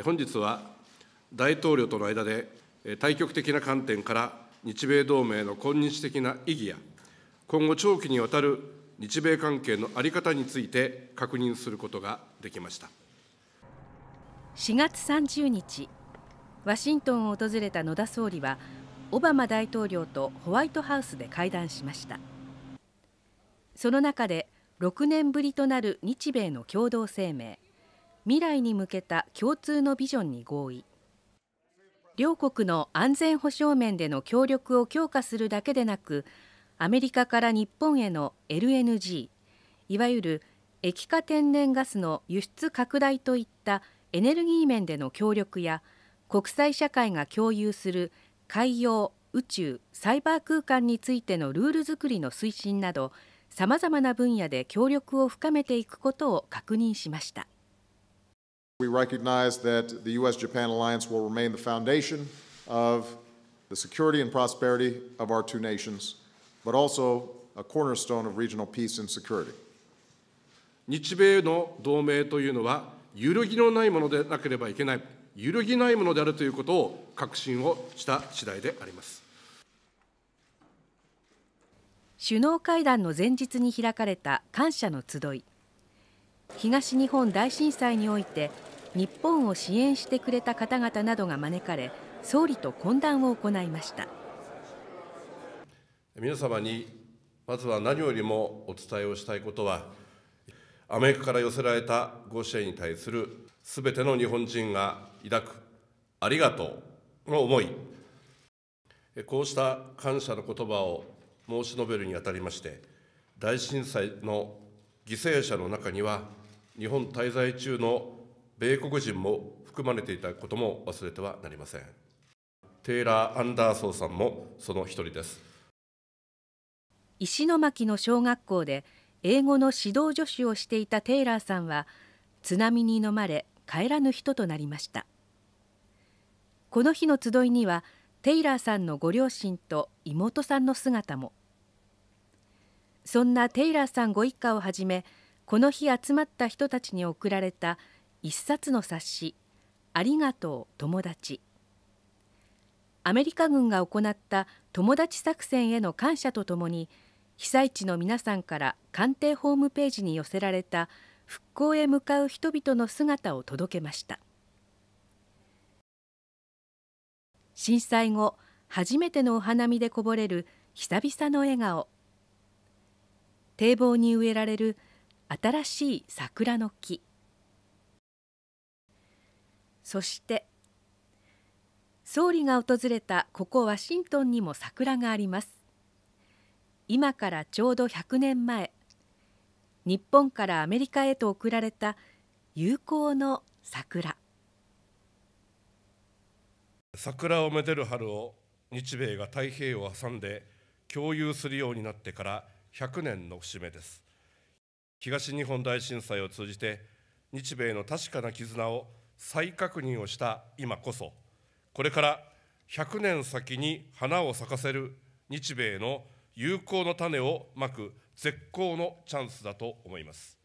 本日は大統領との間で対極的な観点から日米同盟の今日的な意義や、今後長期にわたる日米関係の在り方について確認することができました4月30日、ワシントンを訪れた野田総理は、オバマ大統領とホワイトハウスで会談しました。その中で6年ぶりとなる日米の共同声明未来に向けた共通のビジョンに合意両国の安全保障面での協力を強化するだけでなくアメリカから日本への LNG いわゆる液化天然ガスの輸出拡大といったエネルギー面での協力や国際社会が共有する海洋宇宙サイバー空間についてのルール作りの推進などさまざまな分野で協力を深めていくことを確認しました。We recognize that the U.S. Japan alliance will remain the foundation of the security and prosperity of our two nations, but also a cornerstone of regional peace and security. 日米の同盟というのは、揺るぎのないものでなければいけない、揺るぎないものであるということを確信をした次第であります。首脳会談の前日に開かれた感謝の集い東日本大震災において日本を支援してくれた方々などが招かれ総理と懇談を行いました皆様にまずは何よりもお伝えをしたいことはアメリカから寄せられたご支援に対するすべての日本人が抱くありがとうの思いこうした感謝の言葉を申し述べるにあたりまして大震災の犠牲者の中には日本滞在中の米国人も含まれていたことも忘れてはなりませんテイラー・アンダーソーさんもその一人です石巻の小学校で英語の指導助手をしていたテイラーさんは津波に飲まれ帰らぬ人となりましたこの日の集いにはテイラーさんのご両親と妹さんの姿もそんなテイラーさんご一家をはじめこの日集まった人たちに贈られた一冊の冊子「ありがとう友達」アメリカ軍が行った友達作戦への感謝とともに被災地の皆さんから官邸ホームページに寄せられた復興へ向かう人々の姿を届けました震災後初めてのお花見でこぼれる久々の笑顔堤防に植えられる新しい桜の木そして総理が訪れたここワシントンにも桜があります今からちょうど100年前日本からアメリカへと送られた友好の桜桜をめでる春を日米が太平洋を挟んで共有するようになってから100年の節目です東日本大震災を通じて日米の確かな絆を再確認をした今こそこれから100年先に花を咲かせる日米の友好の種をまく絶好のチャンスだと思います。